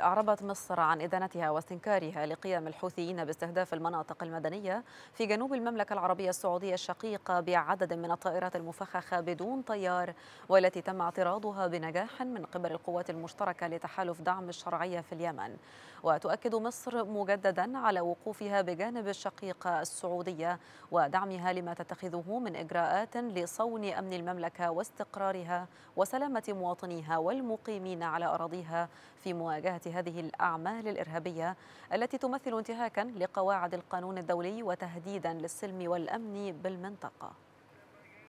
أعربت مصر عن إدانتها واستنكارها لقيام الحوثيين باستهداف المناطق المدنية في جنوب المملكة العربية السعودية الشقيقة بعدد من الطائرات المفخخة بدون طيار والتي تم اعتراضها بنجاح من قبل القوات المشتركة لتحالف دعم الشرعية في اليمن وتؤكد مصر مجددا على وقوفها بجانب الشقيقة السعودية ودعمها لما تتخذه من إجراءات لصون أمن المملكة واستقرارها وسلامة مواطنيها والمقيمين على أراضيها في مواجهة هذه الأعمال الإرهابية التي تمثل انتهاكا لقواعد القانون الدولي وتهديدا للسلم والأمن بالمنطقة